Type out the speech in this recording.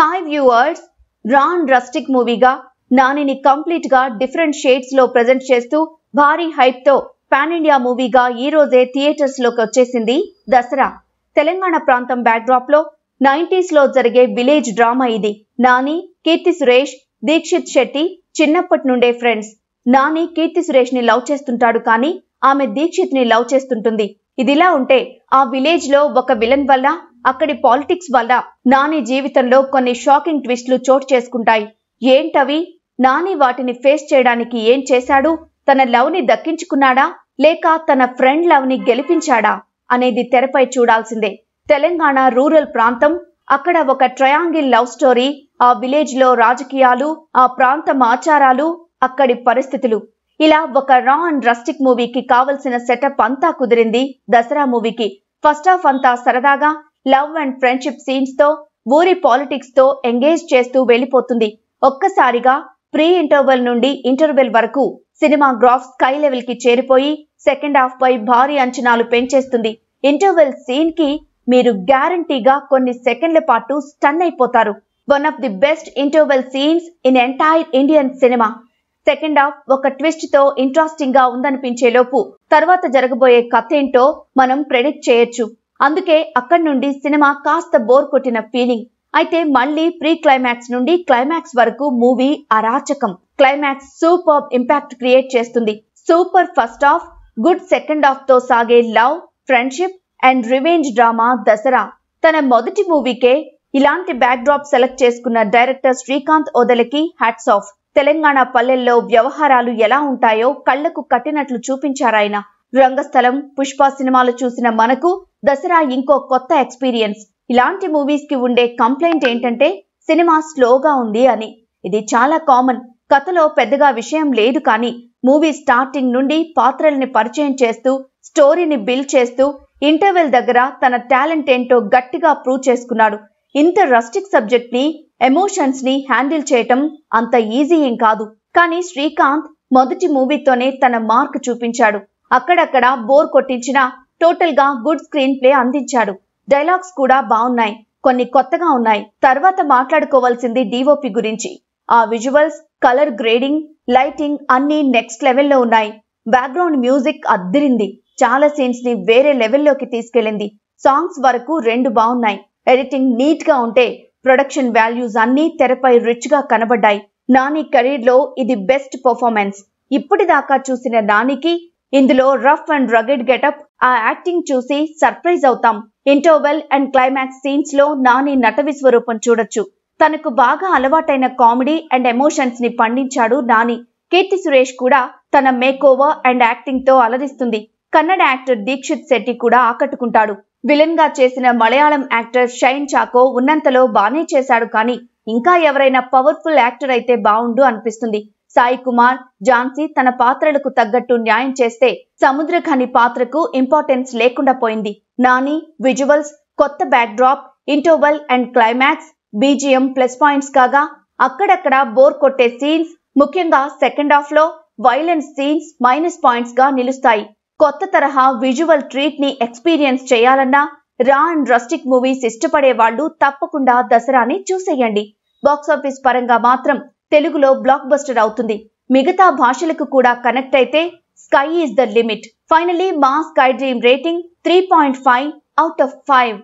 hi viewers రాన్ rustic మూవీగా నానిని కంప్లీట్ గా డిఫరెంట్ షేడ్స్ లో ప్రజెంట్ చేస్తూ భారీ హైప్ తో పాన్ ఇండియా మూవీగా ఈ రోజే థియేటర్స్ లోకి వచ్చేసింది దసరా తెలంగాణ ప్రాంతం బ్యాక్డ్రాప్ లో నైంటీస్ లో జరిగే విలేజ్ డ్రామా ఇది నాని కీర్తి సురేష్ దీక్షిత్ శెట్టి చిన్నప్పటి నుండే ఫ్రెండ్స్ నాని కీర్తి సురేష్ ని లవ్ చేస్తుంటాడు కానీ ఆమె దీక్షిత్ ని లవ్ చేస్తుంటుంది ఇదిలా ఉంటే ఆ విలేజ్ లో ఒక విలన్ వల్ల అక్కడి పాలిటిక్స్ వల్ల నాని జీవితంలో కొన్ని షాకింగ్ ట్విస్ట్లు చోటు చేసుకుంటాయి ఏంటవి నాని వాటిని ఫేస్ చేయడానికి ఏం చేశాడు తన లవ్ ని దక్కించుకున్నాడా లేక తన ఫ్రెండ్ లవ్ ని గెలిపించాడా అనేది తెరపై చూడాల్సిందే తెలంగాణ రూరల్ ప్రాంతం అక్కడ ఒక ట్రయాంగిల్ లవ్ స్టోరీ ఆ విలేజ్ లో రాజకీయాలు ఆ ప్రాంతం ఆచారాలు అక్కడి పరిస్థితులు ఇలా ఒక రా అండ్ రస్టిక్ మూవీకి కావలసిన సెటప్ అంతా కుదిరింది దసరా మూవీకి ఫస్ట్ హాఫ్ అంతా సరదాగా లవ్ అండ్ ఫ్రెండ్షిప్ సీన్స్ తో ఊరి పాలిటిక్స్ తో ఎంగేజ్ చేస్తూ వెళ్లిపోతుంది ఒక్కసారిగా ప్రీ ఇంటర్వెల్ నుండి ఇంటర్వెల్ వరకు సినిమా గ్రాఫ్ స్కై లెవెల్ కి చేరిపోయి సెకండ్ హాఫ్ పై భారీ అంచనాలు పెంచేస్తుంది ఇంటర్వెల్ సీన్ కి మీరు గ్యారంటీగా కొన్ని సెకండ్ల పాటు స్టన్ అయిపోతారు one of the best interval scenes in entire Indian cinema second half ఒక ట్విస్ట్ తో ఇంట్రెస్టింగ్ గా ఉందనిపించేలోపు తర్వాత జరగబోయే కథ ఏంటో మనం ప్రెడిక్ట్ చేయొచ్చు అందుకే అక్కడి నుండి సినిమా కాస్త బోర్ కొట్టిన ఫీలింగ్ అయితే మళ్ళీ ప్రీ క్లైమాక్స్ నుండి క్లైమాక్స్ వరకు మూవీ అరాచకం క్లైమాక్స్ సూపర్ ఇంపాక్ట్ క్రియేట్ చేస్తుంది super first half good second half తో సాగే love friendship and revenge drama Dasara తన మొదటి మూవీకే ఇలాంటి బ్యాక్ డ్రాప్ సెలెక్ట్ చేసుకున్న డైరెక్టర్ శ్రీకాంత్ ఓదలకి హ్యాట్స్ ఆఫ్ తెలంగాణ పల్లెల్లో వ్యవహారాలు ఎలా ఉంటాయో కళ్లకు కట్టినట్లు చూపించారాయన రంగస్థలం పుష్ప సినిమాలు చూసిన మనకు దసరా ఇంకో కొత్త ఎక్స్పీరియన్స్ ఇలాంటి మూవీస్ కి ఉండే కంప్లైంట్ ఏంటంటే సినిమా స్లోగా ఉంది అని ఇది చాలా కామన్ కథలో పెద్దగా విషయం లేదు కానీ మూవీ స్టార్టింగ్ నుండి పాత్రల్ని పరిచయం చేస్తూ స్టోరీని బిల్డ్ చేస్తూ ఇంటర్వెల్ దగ్గర తన టాలెంట్ ఏంటో గట్టిగా ప్రూవ్ చేసుకున్నాడు ఇంత రస్టిక్ సబ్జెక్ట్ ని ఎమోషన్స్ ని హ్యాండిల్ చేయటం అంత ఈజీ ఏం కాదు కానీ శ్రీకాంత్ మొదటి మూవీతోనే తన మార్క్ చూపించాడు అక్కడక్కడ బోర్ కొట్టించిన టోటల్ గా గుడ్ స్క్రీన్ ప్లే అందించాడు డైలాగ్స్ కూడా బాగున్నాయి కొన్ని కొత్తగా ఉన్నాయి తర్వాత మాట్లాడుకోవాల్సింది డిఓపి గురించి ఆ విజువల్స్ కలర్ గ్రేడింగ్ లైటింగ్ అన్ని నెక్స్ట్ లెవెల్లో ఉన్నాయి బ్యాక్గ్రౌండ్ మ్యూజిక్ అద్దిరింది చాలా సీన్స్ ని వేరే లెవెల్లోకి తీసుకెళ్ళింది సాంగ్స్ వరకు రెండు బాగున్నాయి ఎడిటింగ్ నీట్ గా ఉంటే ప్రొడక్షన్ వాల్యూస్ అన్ని తెరపై రిచ్ గా కనబడ్డాయి నాని కెరీర్ లో ఇది బెస్ట్ పర్ఫార్మెన్స్ ఇప్పటిదాకా చూసిన నానికి ఇందులో రఫ్ అండ్ రగెడ్ గెటప్ ఆ యాక్టింగ్ చూసి సర్ప్రైజ్ అవుతాం ఇంటర్వెల్ అండ్ క్లైమాక్స్ సీన్స్ లో నాని నట విశ్వరూపం చూడొచ్చు తనకు బాగా అలవాటైన కామెడీ అండ్ ఎమోషన్స్ ని పండించాడు నాని కీర్తి సురేష్ కూడా తన మేక్ ఓవర్ అండ్ యాక్టింగ్ తో అలరిస్తుంది కన్నడ యాక్టర్ దీక్షిత్ శెట్టి కూడా ఆకట్టుకుంటాడు విలన్ గా చేసిన మలయాళం యాక్టర్ షైన్ చాకో ఉన్నంతలో బానే చేశాడు కానీ ఇంకా ఎవరైనా పవర్ఫుల్ యాక్టర్ అయితే బాగుండు అనిపిస్తుంది సాయి కుమార్ ఝాన్సీ తన పాత్రలకు తగ్గట్టు న్యాయం చేస్తే సముద్ర సముద్రఖని పాత్రకు ఇంపార్టెన్స్ లేకుండా పోయింది నాని విజువల్స్ కొత్త backdrop interval and climax BGM plus points కాగా అక్కడక్కడ బోర్ కొట్టే సీన్స్ ముఖ్యంగా సెకండ్ హాఫ్ లో వైలెన్స్ సీన్స్ మైనస్ పాయింట్స్ గా నిలుస్తాయి కొత్త తరహా విజువల్ ట్రీట్ ని ఎక్స్పీరియన్స్ చేయాలన్నా రా అండ్ రస్టిక్ మూవీస్ ఇష్టపడే వాళ్ళు తప్పకుండా దసరాని చూసేయండి బాక్సాఫీస్ పరంగా మాత్రం తెలుగులో బ్లాక్ బస్టర్ అవుతుంది మిగతా భాషలకు కూడా కనెక్ట్ అయితే sky is the limit finally మా sky dream rating three point five out of five